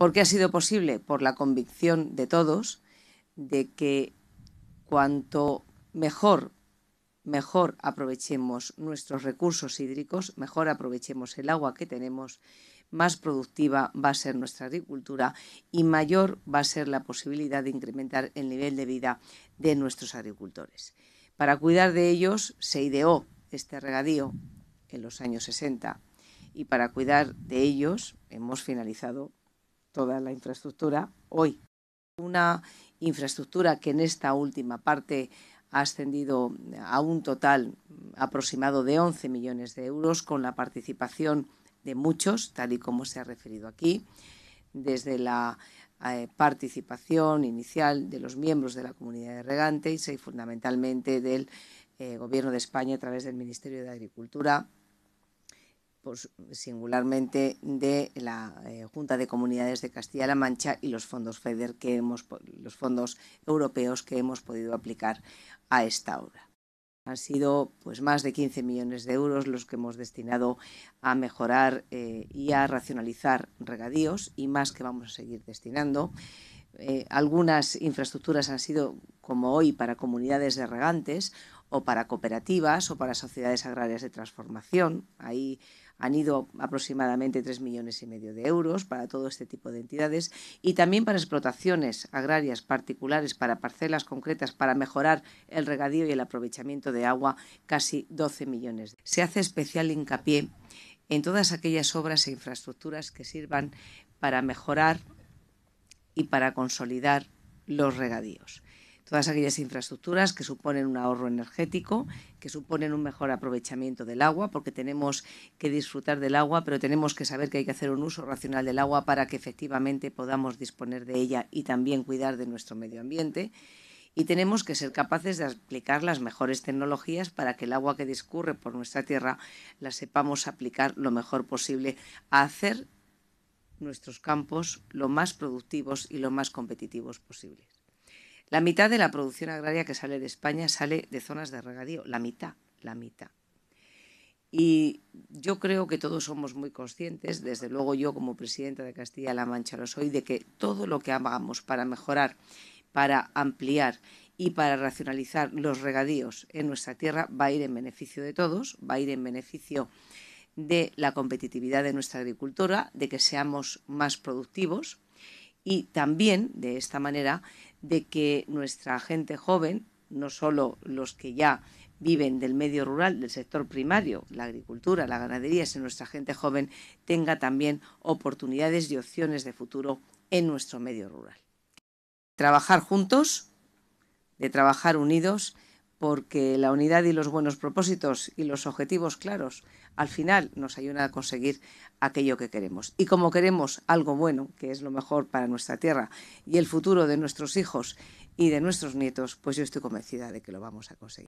¿Por qué ha sido posible? Por la convicción de todos de que cuanto mejor, mejor aprovechemos nuestros recursos hídricos, mejor aprovechemos el agua que tenemos, más productiva va a ser nuestra agricultura y mayor va a ser la posibilidad de incrementar el nivel de vida de nuestros agricultores. Para cuidar de ellos se ideó este regadío en los años 60 y para cuidar de ellos hemos finalizado toda la infraestructura hoy. Una infraestructura que en esta última parte ha ascendido a un total aproximado de 11 millones de euros con la participación de muchos, tal y como se ha referido aquí, desde la eh, participación inicial de los miembros de la comunidad de regantes y fundamentalmente del eh, Gobierno de España a través del Ministerio de Agricultura, eh, singularmente de la eh, Junta de Comunidades de Castilla-La Mancha y los fondos FEDER que hemos, los fondos europeos que hemos podido aplicar a esta obra. Han sido pues, más de 15 millones de euros los que hemos destinado a mejorar eh, y a racionalizar regadíos y más que vamos a seguir destinando. algunas infraestructuras han sido, como hoy, para comunidades de regantes o para cooperativas o para sociedades agrarias de transformación. Ahí han ido aproximadamente 3 millones y medio de euros para todo este tipo de entidades y también para explotaciones agrarias particulares, para parcelas concretas, para mejorar el regadío y el aprovechamiento de agua, casi 12 millones. Se hace especial hincapié en todas aquellas obras e infraestructuras que sirvan para mejorar y para consolidar los regadíos todas aquellas infraestructuras que suponen un ahorro energético, que suponen un mejor aprovechamiento del agua, porque tenemos que disfrutar del agua, pero tenemos que saber que hay que hacer un uso racional del agua para que efectivamente podamos disponer de ella y también cuidar de nuestro medio ambiente. Y tenemos que ser capaces de aplicar las mejores tecnologías para que el agua que discurre por nuestra tierra la sepamos aplicar lo mejor posible a hacer nuestros campos lo más productivos y lo más competitivos posibles. La mitad de la producción agraria que sale de España sale de zonas de regadío, la mitad, la mitad. Y yo creo que todos somos muy conscientes, desde luego yo como presidenta de Castilla-La Mancha lo soy, de que todo lo que hagamos para mejorar, para ampliar y para racionalizar los regadíos en nuestra tierra va a ir en beneficio de todos, va a ir en beneficio de la competitividad de nuestra agricultura, de que seamos más productivos y también de esta manera de que nuestra gente joven, no solo los que ya viven del medio rural, del sector primario, la agricultura, la ganadería, sino nuestra gente joven tenga también oportunidades y opciones de futuro en nuestro medio rural. Trabajar juntos, de trabajar unidos porque la unidad y los buenos propósitos y los objetivos claros al final nos ayudan a conseguir aquello que queremos. Y como queremos algo bueno, que es lo mejor para nuestra tierra y el futuro de nuestros hijos y de nuestros nietos, pues yo estoy convencida de que lo vamos a conseguir.